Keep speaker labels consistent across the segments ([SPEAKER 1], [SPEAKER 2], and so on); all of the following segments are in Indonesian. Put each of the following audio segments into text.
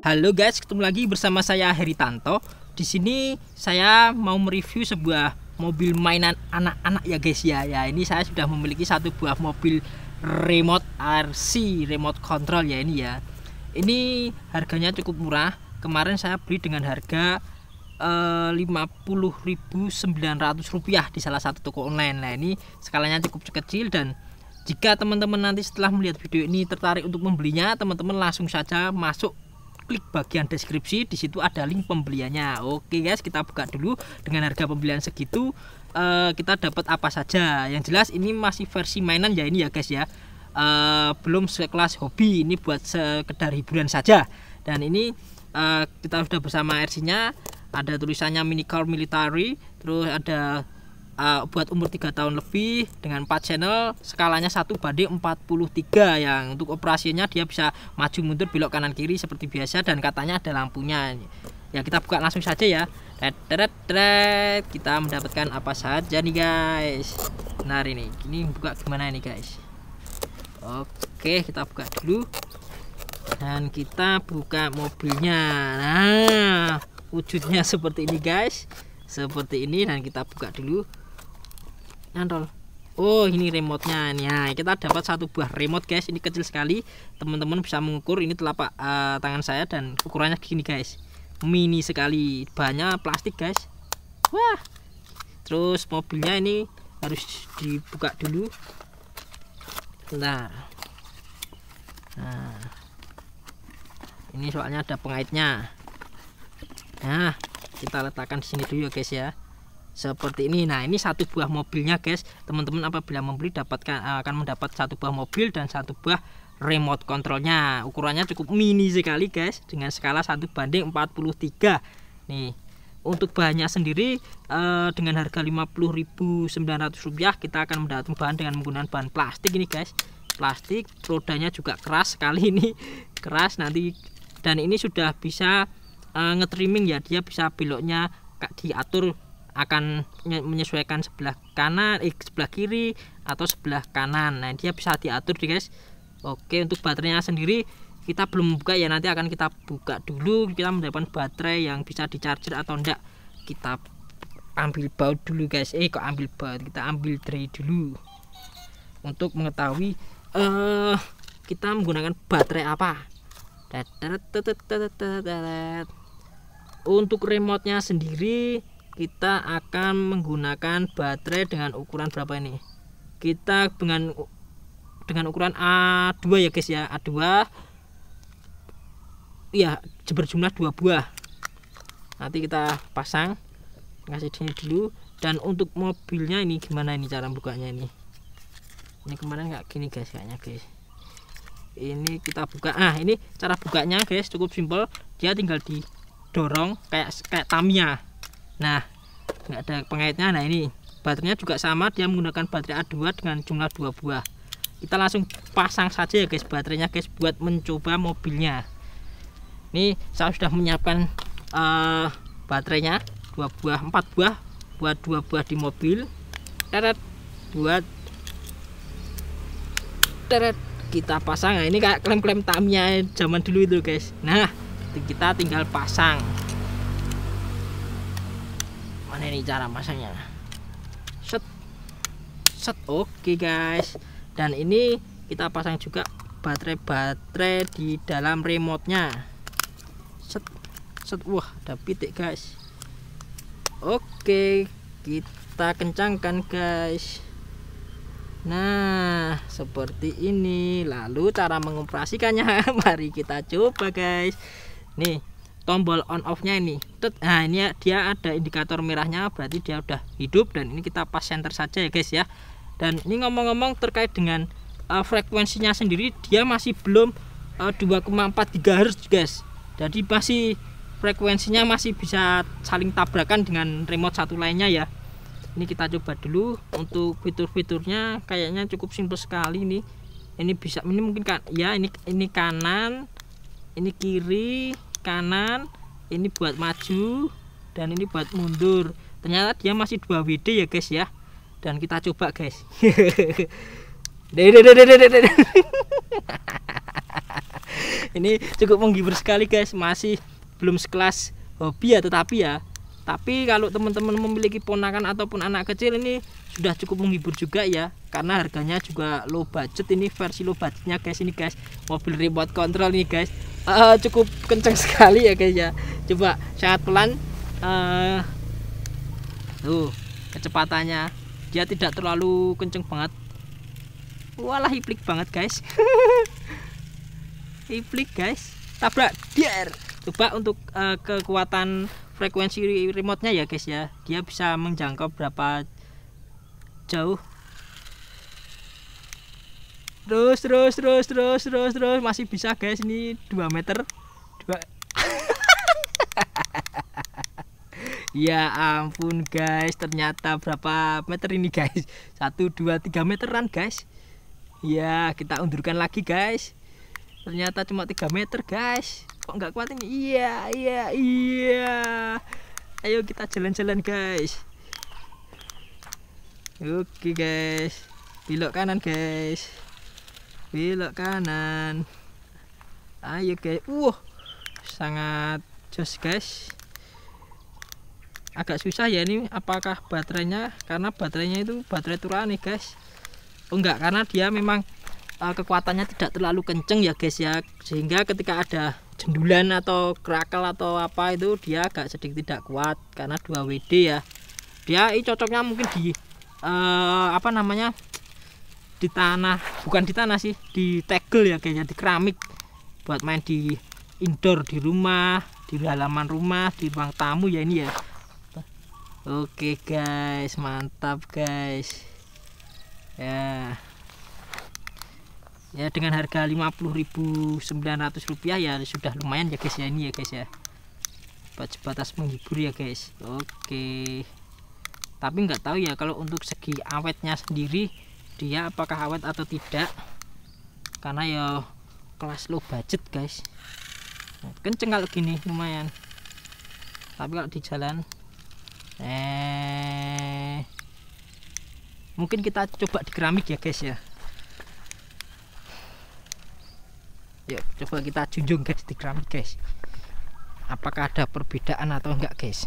[SPEAKER 1] Halo guys, ketemu lagi bersama saya Heri Tanto Di sini saya mau mereview sebuah mobil mainan anak-anak ya guys ya. Ya, ini saya sudah memiliki satu buah mobil remote RC, remote control ya ini ya. Ini harganya cukup murah. Kemarin saya beli dengan harga eh, Rp50.900 di salah satu toko online. Nah, ini skalanya cukup kecil dan jika teman-teman nanti setelah melihat video ini tertarik untuk membelinya, teman-teman langsung saja masuk klik bagian deskripsi di situ ada link pembeliannya oke guys kita buka dulu dengan harga pembelian segitu uh, kita dapat apa saja yang jelas ini masih versi mainan ya ini ya guys ya uh, belum sekelas hobi ini buat sekedar hiburan saja dan ini uh, kita sudah bersama RC nya ada tulisannya mini minicar military terus ada uh, buat umur 3 tahun lebih dengan 4 channel skalanya 1 banding 43 yang untuk operasinya dia bisa maju mundur belok kanan kiri seperti biasa dan katanya ada lampunya ya kita buka langsung saja ya red red kita mendapatkan apa saja nih guys benar ini ini buka gimana ini guys oke kita buka dulu dan kita buka mobilnya nah wujudnya seperti ini guys seperti ini dan kita buka dulu nyantol Oh ini remote-nya ya kita dapat satu buah remote guys ini kecil sekali teman-teman bisa mengukur ini telapak uh, tangan saya dan ukurannya gini guys mini sekali banyak plastik guys wah terus mobilnya ini harus dibuka dulu nah, nah ini soalnya ada pengaitnya nah kita letakkan di sini dulu ya guys ya seperti ini nah ini satu buah mobilnya guys teman-teman apabila membeli dapatkan eh, akan mendapat satu buah mobil dan satu buah remote kontrolnya, ukurannya cukup mini sekali guys dengan skala 1 banding 43 nih untuk bahannya sendiri eh, dengan harga 50.900 rupiah kita akan mendapatkan bahan dengan menggunakan bahan plastik ini guys plastik rodanya juga keras sekali ini keras nanti dan ini sudah bisa eh, ngetrimming ya dia bisa beloknya diatur akan menyesuaikan sebelah kanan eh, sebelah kiri atau sebelah kanan nah dia bisa diatur guys oke untuk baterainya sendiri kita belum buka ya nanti akan kita buka dulu kita mendapatkan baterai yang bisa di charger atau enggak kita ambil baut dulu guys eh kok ambil baut kita ambil tray dulu untuk mengetahui eh uh, kita menggunakan baterai apa untuk remote nya sendiri kita akan menggunakan baterai dengan ukuran berapa ini kita dengan dengan ukuran A2 ya guys ya A2 ya berjumlah dua buah nanti kita pasang ngasih sini dulu dan untuk mobilnya ini gimana ini cara bukanya ini ini kemarin nggak gini guys kayaknya guys ini kita buka nah ini cara bukanya guys cukup simple dia tinggal didorong kayak kayak tamia nah nggak ada pengaitnya nah ini baterainya juga sama dia menggunakan baterai A2 dengan jumlah dua buah kita langsung pasang saja ya guys baterainya guys buat mencoba mobilnya ini saya sudah menyiapkan uh, baterainya dua buah empat buah buat dua buah di mobil teret buat teret kita pasang nah, ini kayak klem klaim tamnya zaman dulu itu guys nah kita tinggal pasang gimana nih cara masangnya set set oke okay guys dan ini kita pasang juga baterai-baterai di dalam remote nya set set wah ada pitik guys oke okay, kita kencangkan guys Nah, seperti ini. Lalu cara mengoperasikannya, mari kita coba, guys. Nih, tombol on off nya ini nah ini dia ada indikator merahnya berarti dia udah hidup dan ini kita pas center saja ya guys ya dan ini ngomong-ngomong terkait dengan uh, frekuensinya sendiri dia masih belum uh, 2,4 GHz guys jadi masih frekuensinya masih bisa saling tabrakan dengan remote satu lainnya ya ini kita coba dulu untuk fitur-fiturnya kayaknya cukup simpel sekali nih ini bisa ini mungkin kan ya ini ini kanan ini kiri kanan ini buat maju dan ini buat mundur ternyata dia masih 2 WD ya guys ya dan kita coba guys ini cukup menghibur sekali guys masih belum sekelas hobi ya tetapi ya tapi kalau teman-teman memiliki ponakan ataupun anak kecil ini sudah cukup menghibur juga ya karena harganya juga low budget ini versi low budgetnya guys ini guys mobil remote control nih guys uh, cukup kenceng sekali ya guys ya coba sangat pelan uh, tuh kecepatannya dia tidak terlalu kenceng banget walah iplik banget guys Iplik guys tabrak dier coba untuk uh, kekuatan frekuensi remote-nya ya guys ya dia bisa menjangkau berapa jauh terus terus terus terus terus terus masih bisa guys ini 2 meter dua. ya ampun guys ternyata berapa meter ini guys 1 2 3 meteran guys ya kita undurkan lagi guys ternyata cuma 3 meter guys kok nggak kuat ini iya iya iya ayo kita jalan-jalan guys oke guys belok kanan guys belok kanan ayo guys wow sangat jos guys agak susah ya ini apakah baterainya karena baterainya itu baterai turan nih guys oh enggak karena dia memang eh, kekuatannya tidak terlalu kenceng ya guys ya sehingga ketika ada jendulan atau krakel atau apa itu dia agak sedikit tidak kuat karena 2 WD ya dia ini cocoknya mungkin di eh, apa namanya di tanah bukan di tanah sih di tegel ya kayaknya di keramik buat main di indoor di rumah di halaman rumah di ruang tamu ya ini ya oke guys mantap guys ya yeah ya dengan harga rp 50.900 ya sudah lumayan ya guys ya ini ya guys ya sebatas menghibur ya guys oke tapi nggak tahu ya kalau untuk segi awetnya sendiri dia apakah awet atau tidak karena ya kelas low budget guys nah, kenceng kalau gini lumayan tapi kalau di jalan eh mungkin kita coba di keramik ya guys ya yuk ya, coba kita junjung guys di keramik guys apakah ada perbedaan atau enggak guys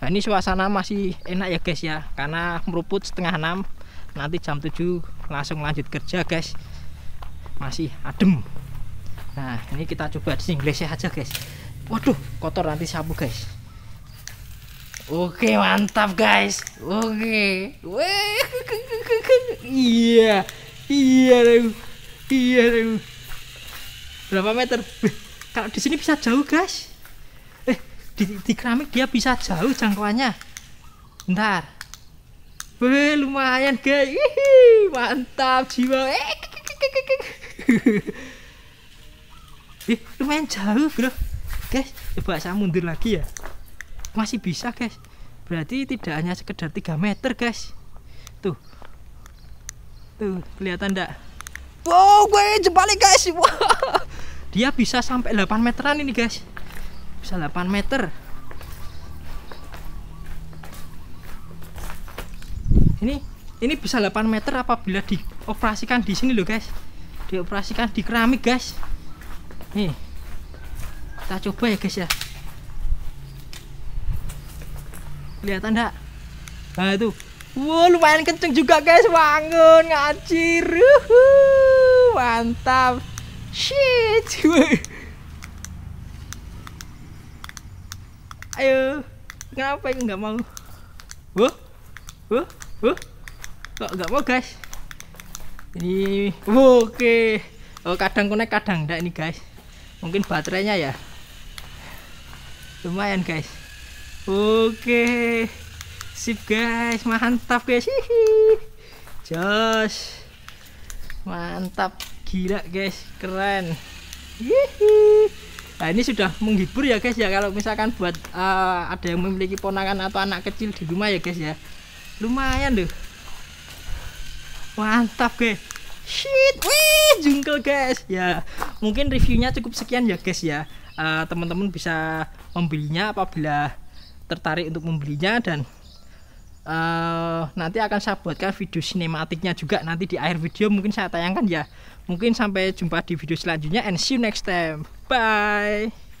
[SPEAKER 1] nah ini suasana masih enak ya guys ya karena meruput setengah enam nanti jam 7 langsung lanjut kerja guys masih adem nah ini kita coba di Inggrisnya aja guys waduh kotor nanti sabu guys Oke mantap guys. Oke. Iya. Iya. Iya. Iya berapa meter kalau di sini bisa jauh guys eh di, di keramik dia bisa jauh jangkauannya bentar Wih, lumayan guys Hihi, mantap jiwa eh, lumayan jauh bro guys coba saya mundur lagi ya masih bisa guys berarti tidak hanya sekedar 3 meter guys tuh tuh kelihatan enggak wow gue jebalik guys wow dia bisa sampai 8 meteran ini guys bisa 8 meter ini ini bisa 8 meter apabila dioperasikan di sini loh guys dioperasikan di keramik guys nih kita coba ya guys ya kelihatan anda nah itu wow lumayan kenceng juga guys bangun ngacir Uhuh, mantap Shit, cuy. Ayo, ngapain nggak mau? Wuh, wuh, wuh. Kok nggak mau guys? Ini, oke. Okay. Oh, kadang konek kadang enggak ini guys. Mungkin baterainya ya. Lumayan guys. Oke, okay. sip guys, mantap guys. Hihi. mantap gila guys keren Hihi. nah ini sudah menghibur ya guys ya kalau misalkan buat uh, ada yang memiliki ponakan atau anak kecil di rumah ya guys ya lumayan loh mantap guys shit wih jungkel guys ya mungkin reviewnya cukup sekian ya guys ya eh, teman-teman uh, teman -teman bisa membelinya apabila tertarik untuk membelinya dan uh, nanti akan saya buatkan video sinematiknya juga nanti di akhir video mungkin saya tayangkan ya mungkin sampai jumpa di video selanjutnya and see you next time bye